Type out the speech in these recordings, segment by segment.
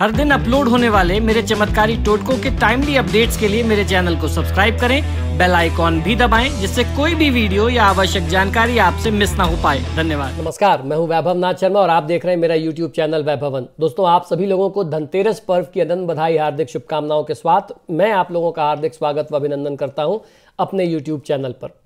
हर दिन अपलोड होने वाले मेरे चमत्कारी टोटकों के टाइमली अपडेट्स के लिए मेरे चैनल को सब्सक्राइब करें बेल आइकॉन भी दबाएं जिससे कोई भी वीडियो या आवश्यक जानकारी आपसे मिस ना हो पाए धन्यवाद नमस्कार मैं हूं वैभव नाथ शर्मा और आप देख रहे हैं मेरा यूट्यूब चैनल वैभवन दोस्तों आप सभी लोगों को धनतेरस पर्व की अनंत बधाई हार्दिक शुभकामनाओं के साथ मैं आप लोगों का हार्दिक स्वागत व अभिनंदन करता हूँ अपने यूट्यूब चैनल पर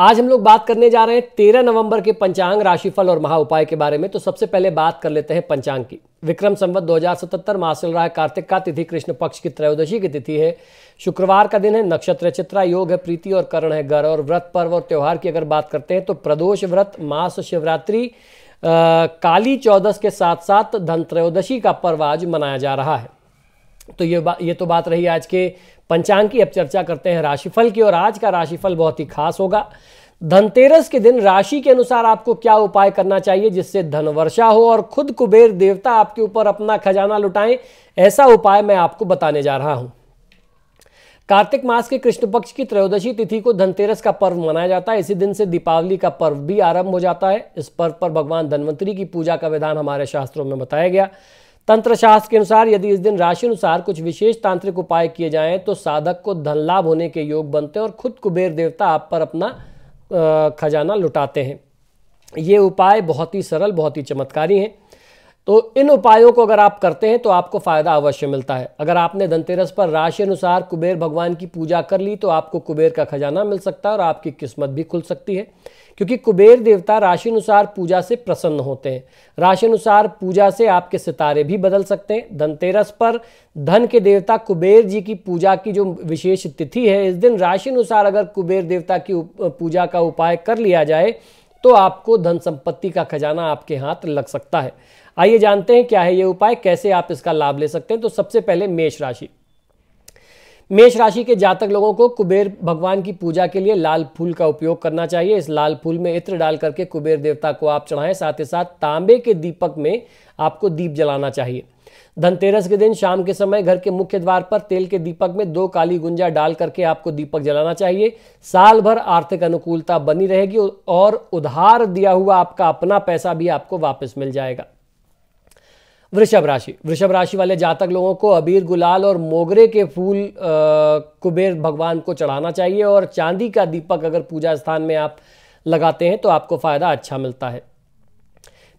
आज हम लोग बात करने जा रहे हैं तेरह नवंबर के पंचांग राशिफल और महा उपाय के बारे में तो सबसे पहले बात कर लेते हैं पंचांग की विक्रम संवत 2077 हजार चल रहा है कार्तिक का तिथि कृष्ण पक्ष की त्रयोदशी की तिथि है शुक्रवार का दिन है नक्षत्र चित्रा योग है प्रीति और करण है घर और व्रत पर्व और त्यौहार की अगर बात करते हैं तो प्रदोष व्रत मास शिवरात्रि काली चौदस के साथ साथ धन त्रयोदशी का पर्व आज मनाया जा रहा है तो ये बात ये तो बात रही आज के पंचांग की अब चर्चा करते हैं राशिफल की और आज का राशिफल बहुत ही खास होगा धनतेरस के दिन राशि के अनुसार आपको क्या उपाय करना चाहिए जिससे धन वर्षा हो और खुद कुबेर देवता आपके ऊपर अपना खजाना लुटाएं ऐसा उपाय मैं आपको बताने जा रहा हूं कार्तिक मास के कृष्ण पक्ष की त्रयोदशी तिथि को धनतेरस का पर्व मनाया जाता है इसी दिन से दीपावली का पर्व भी आरंभ हो जाता है इस पर्व पर भगवान धनवंतरी की पूजा का विधान हमारे शास्त्रों में बताया गया तंत्र शास्त्र के अनुसार यदि इस दिन राशि अनुसार कुछ विशेष तांत्रिक उपाय किए जाएं तो साधक को धन लाभ होने के योग बनते हैं और खुद कुबेर देवता आप पर अपना खजाना लुटाते हैं ये उपाय बहुत ही सरल बहुत ही चमत्कारी हैं तो इन उपायों को अगर आप करते हैं तो आपको फ़ायदा अवश्य मिलता है अगर आपने धनतेरस पर राशि अनुसार कुबेर भगवान की पूजा कर ली तो आपको कुबेर का खजाना मिल सकता है और आपकी किस्मत भी खुल सकती है क्योंकि कुबेर देवता राशि अनुसार पूजा से प्रसन्न होते हैं राशि अनुसार पूजा से आपके सितारे भी बदल सकते हैं धनतेरस पर धन के देवता कुबेर जी की पूजा की जो विशेष तिथि है इस दिन राशि अनुसार अगर कुबेर देवता की पूजा का उपाय कर लिया जाए तो आपको धन संपत्ति का खजाना आपके हाथ लग सकता है आइए जानते हैं क्या है ये उपाय कैसे आप इसका लाभ ले सकते हैं तो सबसे पहले मेष राशि मेष राशि के जातक लोगों को कुबेर भगवान की पूजा के लिए लाल फूल का उपयोग करना चाहिए इस लाल फूल में इत्र डाल करके कुबेर देवता को आप चढ़ाएं साथ ही साथ तांबे के दीपक में आपको दीप जलाना चाहिए धनतेरस के दिन शाम के समय घर के मुख्य द्वार पर तेल के दीपक में दो काली गुंजा डाल करके आपको दीपक जलाना चाहिए साल भर आर्थिक अनुकूलता बनी रहेगी और उधार दिया हुआ आपका अपना पैसा भी आपको वापस मिल जाएगा वृषभ राशि वृषभ राशि वाले जातक लोगों को अबीर गुलाल और मोगरे के फूल कुबेर भगवान को चढ़ाना चाहिए और चांदी का दीपक अगर पूजा स्थान में आप लगाते हैं तो आपको फ़ायदा अच्छा मिलता है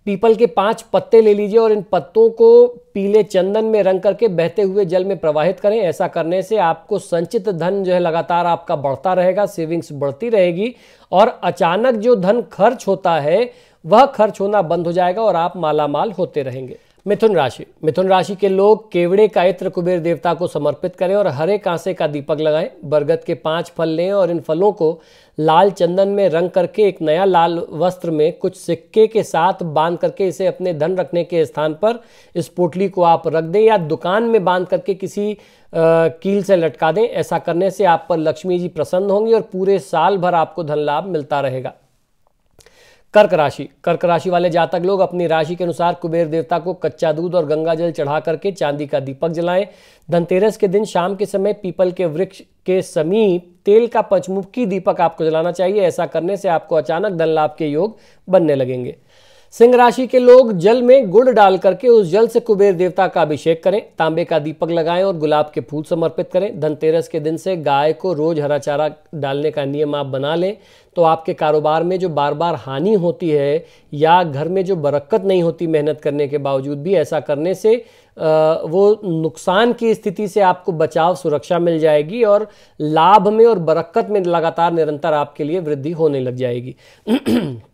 पीपल के पांच पत्ते ले लीजिए और इन पत्तों को पीले चंदन में रंग करके बहते हुए जल में प्रवाहित करें ऐसा करने से आपको संचित धन जो है लगातार आपका बढ़ता रहेगा सेविंग्स बढ़ती रहेगी और अचानक जो धन खर्च होता है वह खर्च होना बंद हो जाएगा और आप मालामाल होते रहेंगे मिथुन राशि मिथुन राशि के लोग केवड़े का इत्र कुबेर देवता को समर्पित करें और हरे कांसे का दीपक लगाएं बरगद के पांच फल लें और इन फलों को लाल चंदन में रंग करके एक नया लाल वस्त्र में कुछ सिक्के के साथ बांध करके इसे अपने धन रखने के स्थान पर इस पोटली को आप रख दें या दुकान में बांध करके किसी कील से लटका दें ऐसा करने से आप पर लक्ष्मी जी प्रसन्न होंगी और पूरे साल भर आपको धन लाभ मिलता रहेगा कर्क राशि कर्क राशि वाले जातक लोग अपनी राशि के अनुसार कुबेर देवता को कच्चा दूध और गंगा जल चढ़ा करके चांदी का दीपक जलाएं धनतेरस के दिन शाम के समय पीपल के वृक्ष के समीप तेल का पंचमुखी दीपक आपको जलाना चाहिए ऐसा करने से आपको अचानक धन लाभ के योग बनने लगेंगे सिंह राशि के लोग जल में गुड़ डाल करके उस जल से कुबेर देवता का अभिषेक करें तांबे का दीपक लगाएं और गुलाब के फूल समर्पित करें धनतेरस के दिन से गाय को रोज हरा चारा डालने का नियम आप बना लें तो आपके कारोबार में जो बार बार हानि होती है या घर में जो बरक्कत नहीं होती मेहनत करने के बावजूद भी ऐसा करने से वो नुकसान की स्थिति से आपको बचाव सुरक्षा मिल जाएगी और लाभ में और बरक्कत में लगातार निरंतर आपके लिए वृद्धि होने लग जाएगी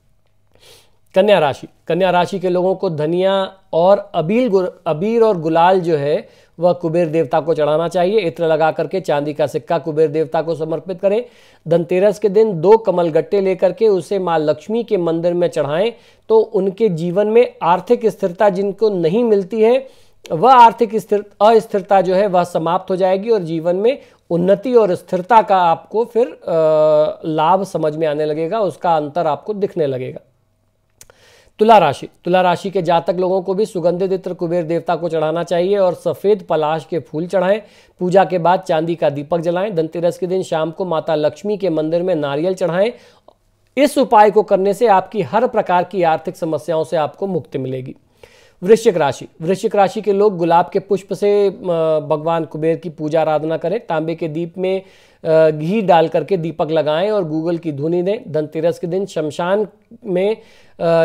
कन्या राशि कन्या राशि के लोगों को धनिया और अबील अबीर और गुलाल जो है वह कुबेर देवता को चढ़ाना चाहिए इत्र लगा करके चांदी का सिक्का कुबेर देवता को समर्पित करें धनतेरस के दिन दो कमल गट्टे लेकर के उसे माँ लक्ष्मी के मंदिर में चढ़ाएं तो उनके जीवन में आर्थिक स्थिरता जिनको नहीं मिलती है वह आर्थिक स्थिर अस्थिरता जो है वह समाप्त हो जाएगी और जीवन में उन्नति और स्थिरता का आपको फिर लाभ समझ में आने लगेगा उसका अंतर आपको दिखने लगेगा तुला राशि तुला राशि के जातक लोगों को भी सुगंधित इत्र कुबेर देवता को चढ़ाना चाहिए और सफ़ेद पलाश के फूल चढ़ाएं पूजा के बाद चांदी का दीपक जलाएं धनतेरस के दिन शाम को माता लक्ष्मी के मंदिर में नारियल चढ़ाएं इस उपाय को करने से आपकी हर प्रकार की आर्थिक समस्याओं से आपको मुक्ति मिलेगी वृश्चिक राशि वृश्चिक राशि के लोग गुलाब के पुष्प से भगवान कुबेर की पूजा आराधना करें तांबे के दीप में घी डाल करके दीपक लगाएं और गूगल की धुनी दें धनतेरस के दिन शमशान में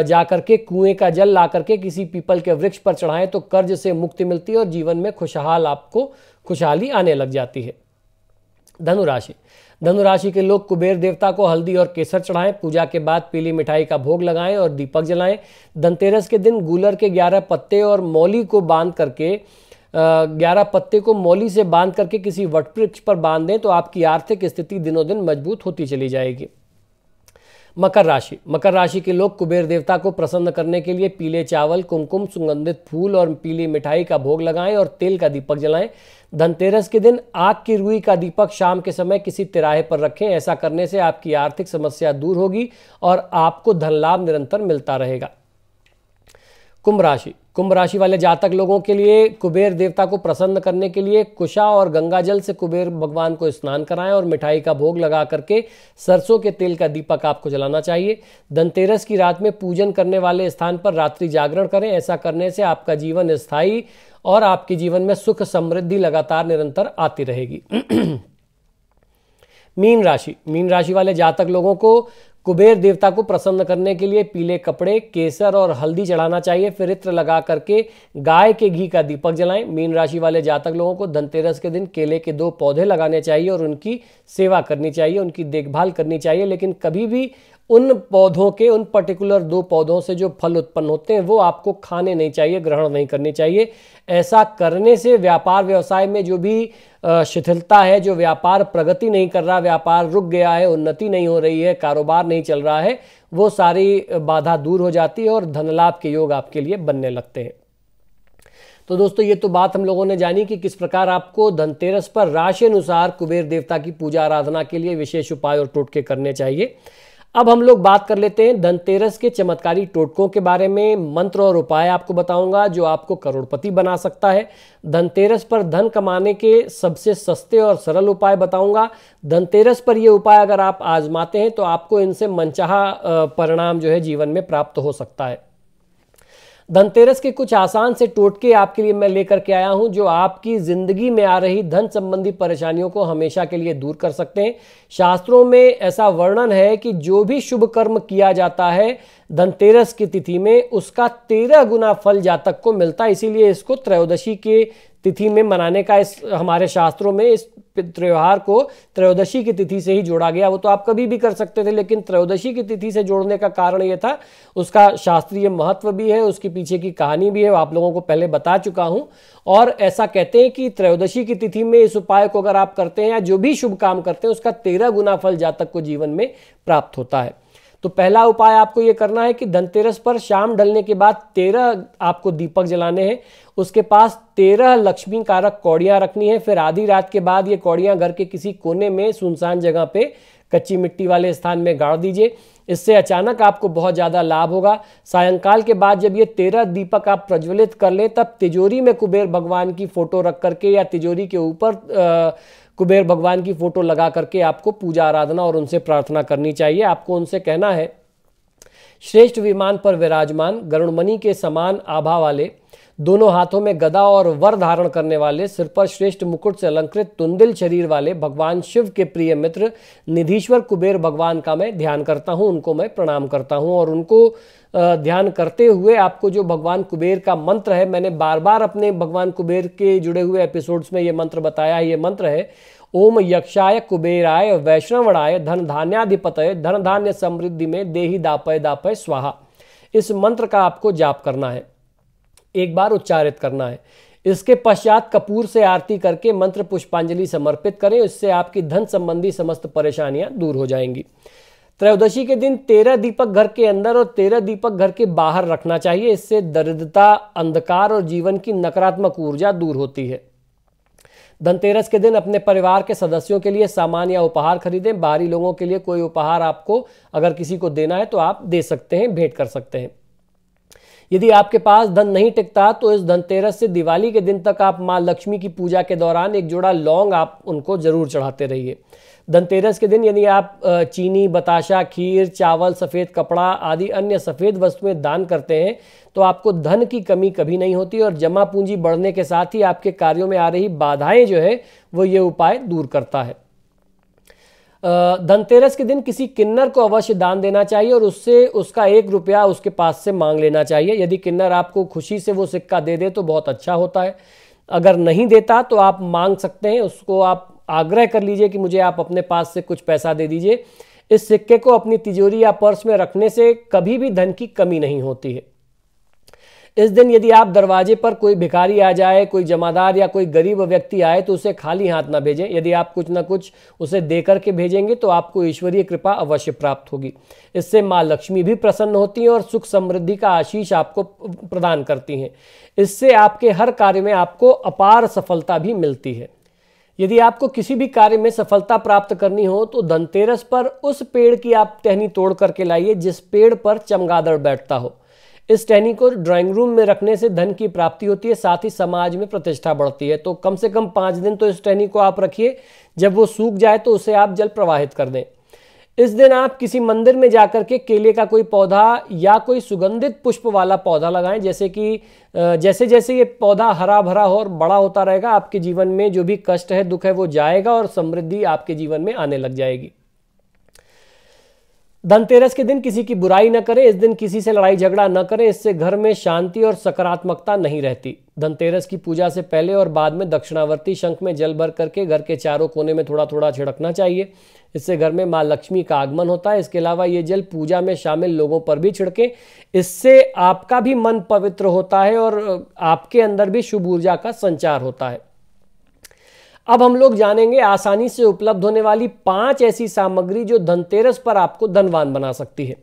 जा करके कुएं का जल ला करके किसी पीपल के वृक्ष पर चढ़ाएं तो कर्ज से मुक्ति मिलती है और जीवन में खुशहाल आपको खुशहाली आने लग जाती है धनुराशि धनुराशि के लोग कुबेर देवता को हल्दी और केसर चढ़ाएं पूजा के बाद पीली मिठाई का भोग लगाएं और दीपक जलाएं धनतेरस के दिन गूलर के ग्यारह पत्ते और मौली को बांध करके ग्यारह पत्ते को मौली से बांध करके किसी वटवृक्ष पर बांध दें तो आपकी आर्थिक स्थिति दिनों दिन मजबूत होती चली जाएगी मकर राशि मकर राशि के लोग कुबेर देवता को प्रसन्न करने के लिए पीले चावल कुमकुम सुगंधित फूल और पीली मिठाई का भोग लगाएं और तेल का दीपक जलाएं धनतेरस के दिन आग की रुई का दीपक शाम के समय किसी तिराहे पर रखें ऐसा करने से आपकी आर्थिक समस्या दूर होगी और आपको धन लाभ निरंतर मिलता रहेगा कुंभ राशि कुंभ राशि वाले जातक लोगों के लिए कुबेर देवता को प्रसन्न करने के लिए कुशा और गंगाजल से कुबेर भगवान को स्नान कराएं और मिठाई का भोग लगा करके सरसों के तेल का दीपक आपको जलाना चाहिए धनतेरस की रात में पूजन करने वाले स्थान पर रात्रि जागरण करें ऐसा करने से आपका जीवन स्थायी और आपके जीवन में सुख समृद्धि लगातार निरंतर आती रहेगी मीन राशि मीन राशि वाले जातक लोगों को कुबेर देवता को प्रसन्न करने के लिए पीले कपड़े केसर और हल्दी चढ़ाना चाहिए फिर इत्र लगा करके गाय के घी का दीपक जलाएं मीन राशि वाले जातक लोगों को धनतेरस के दिन केले के दो पौधे लगाने चाहिए और उनकी सेवा करनी चाहिए उनकी देखभाल करनी चाहिए लेकिन कभी भी उन पौधों के उन पर्टिकुलर दो पौधों से जो फल उत्पन्न होते हैं वो आपको खाने नहीं चाहिए ग्रहण नहीं करने चाहिए ऐसा करने से व्यापार व्यवसाय में जो भी शिथिलता है जो व्यापार प्रगति नहीं कर रहा व्यापार रुक गया है उन्नति नहीं हो रही है कारोबार नहीं चल रहा है वो सारी बाधा दूर हो जाती है और धनलाभ के योग आपके लिए बनने लगते हैं तो दोस्तों ये तो बात हम लोगों ने जानी कि किस प्रकार आपको धनतेरस पर राशि अनुसार कुबेर देवता की पूजा आराधना के लिए विशेष उपाय और टोटके करने चाहिए अब हम लोग बात कर लेते हैं धनतेरस के चमत्कारी टोटकों के बारे में मंत्र और उपाय आपको बताऊंगा जो आपको करोड़पति बना सकता है धनतेरस पर धन कमाने के सबसे सस्ते और सरल उपाय बताऊंगा धनतेरस पर ये उपाय अगर आप आजमाते हैं तो आपको इनसे मनचाहा परिणाम जो है जीवन में प्राप्त हो सकता है धनतेरस के कुछ आसान से टोटके आपके लिए मैं लेकर के आया हूं जो आपकी जिंदगी में आ रही धन संबंधी परेशानियों को हमेशा के लिए दूर कर सकते हैं शास्त्रों में ऐसा वर्णन है कि जो भी शुभ कर्म किया जाता है धनतेरस की तिथि में उसका तेरह गुना फल जातक को मिलता है इसीलिए इसको त्रयोदशी के तिथि में मनाने का इस हमारे शास्त्रों में इस त्यौहार को त्रयोदशी की तिथि से ही जोड़ा गया वो तो आप कभी भी कर सकते थे लेकिन त्रयोदशी की तिथि से जोड़ने का कारण ये था उसका शास्त्रीय महत्व भी है उसके पीछे की कहानी भी है आप लोगों को पहले बता चुका हूँ और ऐसा कहते हैं कि त्रयोदशी की तिथि में इस उपाय को अगर आप करते हैं या जो भी शुभ काम करते हैं उसका तेरह गुना फल जातक को जीवन में प्राप्त होता है तो पहला उपाय आपको ये करना है कि धनतेरस पर शाम ढलने के बाद तेरह आपको दीपक जलाने हैं उसके पास तेरह लक्ष्मी कारक कौड़ियां रखनी है फिर आधी रात के बाद ये कौड़ियां घर के किसी कोने में सुनसान जगह पे कच्ची मिट्टी वाले स्थान में गाड़ दीजिए इससे अचानक आपको बहुत ज़्यादा लाभ होगा सायंकाल के बाद जब ये तेरह दीपक आप प्रज्वलित कर लें तब तिजोरी में कुबेर भगवान की फ़ोटो रख करके या तिजोरी के ऊपर कुबेर भगवान की फ़ोटो लगा करके आपको पूजा आराधना और उनसे प्रार्थना करनी चाहिए आपको उनसे कहना है श्रेष्ठ विमान पर विराजमान गरुणमणि के समान आभा वाले दोनों हाथों में गदा और वर धारण करने वाले सिर पर श्रेष्ठ मुकुट से अलंकृत तुंदिल शरीर वाले भगवान शिव के प्रिय मित्र निधीश्वर कुबेर भगवान का मैं ध्यान करता हूँ उनको मैं प्रणाम करता हूँ और उनको ध्यान करते हुए आपको जो भगवान कुबेर का मंत्र है मैंने बार बार अपने भगवान कुबेर के जुड़े हुए एपिसोड्स में ये मंत्र बताया ये मंत्र है ओम यक्षाय कुबेराय वैष्णवणाय धन धान्याधिपतय धन धान्य समृद्धि में देही दापय दापय स्वाहा इस मंत्र का आपको जाप करना है एक बार उच्चारित करना है इसके पश्चात कपूर से आरती करके मंत्र पुष्पांजलि समर्पित करें इससे आपकी धन संबंधी समस्त परेशानियां दूर हो जाएंगी त्रयोदशी के दिन तेरह दीपक घर के अंदर और तेरह दीपक घर के बाहर रखना चाहिए इससे दरिद्रता अंधकार और जीवन की नकारात्मक ऊर्जा दूर होती है धनतेरस के दिन अपने परिवार के सदस्यों के लिए सामान या उपहार खरीदें बाहरी लोगों के लिए कोई उपहार आपको अगर किसी को देना है तो आप दे सकते हैं भेंट कर सकते हैं यदि आपके पास धन नहीं टिकता तो इस धनतेरस से दिवाली के दिन तक आप मां लक्ष्मी की पूजा के दौरान एक जोड़ा लौंग आप उनको जरूर चढ़ाते रहिए धनतेरस के दिन यदि आप चीनी बताशा खीर चावल सफ़ेद कपड़ा आदि अन्य सफ़ेद वस्तुएं दान करते हैं तो आपको धन की कमी कभी नहीं होती और जमा पूंजी बढ़ने के साथ ही आपके कार्यों में आ रही बाधाएं जो है वो ये उपाय दूर करता है धनतेरस के दिन किसी किन्नर को अवश्य दान देना चाहिए और उससे उसका एक रुपया उसके पास से मांग लेना चाहिए यदि किन्नर आपको खुशी से वो सिक्का दे दे तो बहुत अच्छा होता है अगर नहीं देता तो आप मांग सकते हैं उसको आप आग्रह कर लीजिए कि मुझे आप अपने पास से कुछ पैसा दे दीजिए इस सिक्के को अपनी तिजोरी या पर्स में रखने से कभी भी धन की कमी नहीं होती है इस दिन यदि आप दरवाजे पर कोई भिखारी आ जाए कोई जमादार या कोई गरीब व्यक्ति आए तो उसे खाली हाथ ना भेजें यदि आप कुछ ना कुछ उसे दे करके भेजेंगे तो आपको ईश्वरीय कृपा अवश्य प्राप्त होगी इससे माँ लक्ष्मी भी प्रसन्न होती हैं और सुख समृद्धि का आशीष आपको प्रदान करती हैं इससे आपके हर कार्य में आपको अपार सफलता भी मिलती है यदि आपको किसी भी कार्य में सफलता प्राप्त करनी हो तो धनतेरस पर उस पेड़ की आप टहनी तोड़ करके लाइए जिस पेड़ पर चमगादड़ बैठता हो इस टहनी को ड्राइंग रूम में रखने से धन की प्राप्ति होती है साथ ही समाज में प्रतिष्ठा बढ़ती है तो कम से कम पाँच दिन तो इस टहनी को आप रखिए जब वो सूख जाए तो उसे आप जल प्रवाहित कर दें इस दिन आप किसी मंदिर में जाकर के केले का कोई पौधा या कोई सुगंधित पुष्प वाला पौधा लगाएं जैसे कि जैसे जैसे ये पौधा हरा भरा हो और बड़ा होता रहेगा आपके जीवन में जो भी कष्ट है दुख है वो जाएगा और समृद्धि आपके जीवन में आने लग जाएगी धनतेरस के दिन किसी की बुराई न करें इस दिन किसी से लड़ाई झगड़ा न करें इससे घर में शांति और सकारात्मकता नहीं रहती धनतेरस की पूजा से पहले और बाद में दक्षिणावर्ती शंख में जल भर करके घर के चारों कोने में थोड़ा थोड़ा छिड़कना चाहिए इससे घर में माँ लक्ष्मी का आगमन होता है इसके अलावा ये जल पूजा में शामिल लोगों पर भी छिड़कें इससे आपका भी मन पवित्र होता है और आपके अंदर भी शुभ ऊर्जा का संचार होता है अब हम लोग जानेंगे आसानी से उपलब्ध होने वाली पांच ऐसी सामग्री जो धनतेरस पर आपको धनवान बना सकती है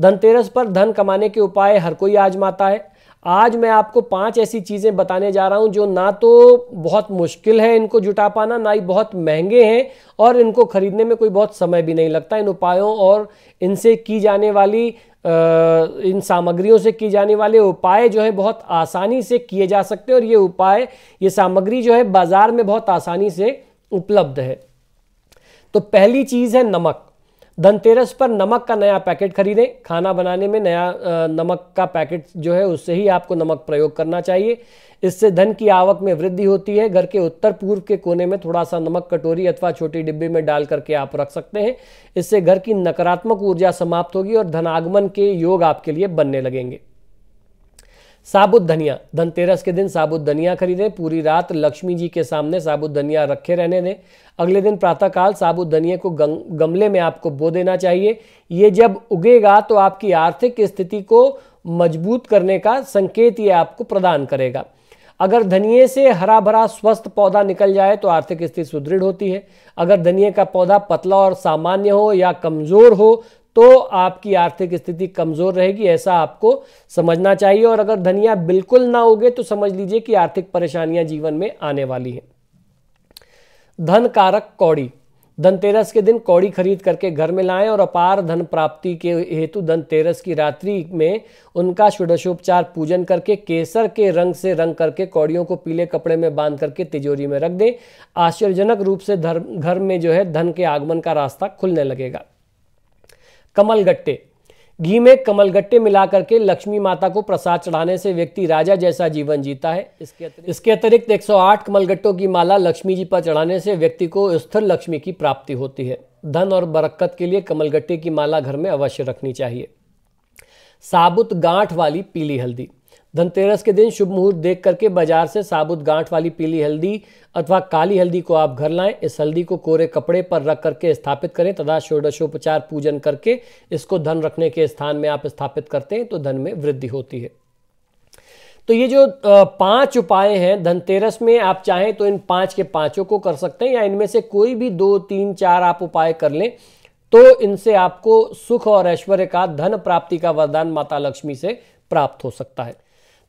धनतेरस पर धन कमाने के उपाय हर कोई आजमाता है आज मैं आपको पांच ऐसी चीज़ें बताने जा रहा हूं जो ना तो बहुत मुश्किल है इनको जुटा पाना ना ही बहुत महंगे हैं और इनको खरीदने में कोई बहुत समय भी नहीं लगता इन उपायों और इनसे की जाने वाली इन सामग्रियों से की जाने वाले उपाय जो है बहुत आसानी से किए जा सकते हैं और ये उपाय ये सामग्री जो है बाज़ार में बहुत आसानी से उपलब्ध है तो पहली चीज़ है नमक धनतेरस पर नमक का नया पैकेट खरीदें खाना बनाने में नया नमक का पैकेट जो है उससे ही आपको नमक प्रयोग करना चाहिए इससे धन की आवक में वृद्धि होती है घर के उत्तर पूर्व के कोने में थोड़ा सा नमक कटोरी अथवा छोटी डिब्बे में डाल करके आप रख सकते हैं इससे घर की नकारात्मक ऊर्जा समाप्त होगी और धनागमन के योग आपके लिए बनने लगेंगे साबुत धनिया धनतेरस के दिन साबुत धनिया खरीदें पूरी रात लक्ष्मी जी के सामने साबुत धनिया रखे रहने दें अगले दिन प्रातःकाल साबुत धनिया को गमले में आपको बो देना चाहिए ये जब उगेगा तो आपकी आर्थिक स्थिति को मजबूत करने का संकेत ये आपको प्रदान करेगा अगर धनिए से हरा भरा स्वस्थ पौधा निकल जाए तो आर्थिक स्थिति सुदृढ़ होती है अगर धनिए का पौधा पतला और सामान्य हो या कमज़ोर हो तो आपकी आर्थिक स्थिति कमजोर रहेगी ऐसा आपको समझना चाहिए और अगर धनिया बिल्कुल ना उगे तो समझ लीजिए कि आर्थिक परेशानियां जीवन में आने वाली हैं धन कारक कौड़ी धनतेरस के दिन कौड़ी खरीद करके घर में लाएं और अपार धन प्राप्ति के हेतु धनतेरस की रात्रि में उनका षोडशोपचार पूजन करके केसर के रंग से रंग करके कौड़ियों को पीले कपड़े में बांध करके तिजोरी में रख दें आश्चर्यजनक रूप से घर में जो है धन के आगमन का रास्ता खुलने लगेगा कमल गट्टे घी में कमल गट्टे मिलाकर के लक्ष्मी माता को प्रसाद चढ़ाने से व्यक्ति राजा जैसा जीवन जीता है इसके अतिरिक्त इसके अतिरिक्त 108 कमलगट्टों की माला लक्ष्मी जी पर चढ़ाने से व्यक्ति को स्थिर लक्ष्मी की प्राप्ति होती है धन और बरक्कत के लिए कमलगट्टे की माला घर में अवश्य रखनी चाहिए साबुत गांठ वाली पीली हल्दी धनतेरस के दिन शुभ मुहूर्त देख करके बाजार से साबुत गांठ वाली पीली हल्दी अथवा काली हल्दी को आप घर लाएं इस हल्दी को कोरे कपड़े पर रख करके स्थापित करें तथा षोडशोपचार पूजन करके इसको धन रखने के स्थान में आप स्थापित करते हैं तो धन में वृद्धि होती है तो ये जो पांच उपाय हैं धनतेरस में आप चाहें तो इन पांच के पांचों को कर सकते हैं या इनमें से कोई भी दो तीन चार आप उपाय कर लें तो इनसे आपको सुख और ऐश्वर्य का धन प्राप्ति का वरदान माता लक्ष्मी से प्राप्त हो सकता है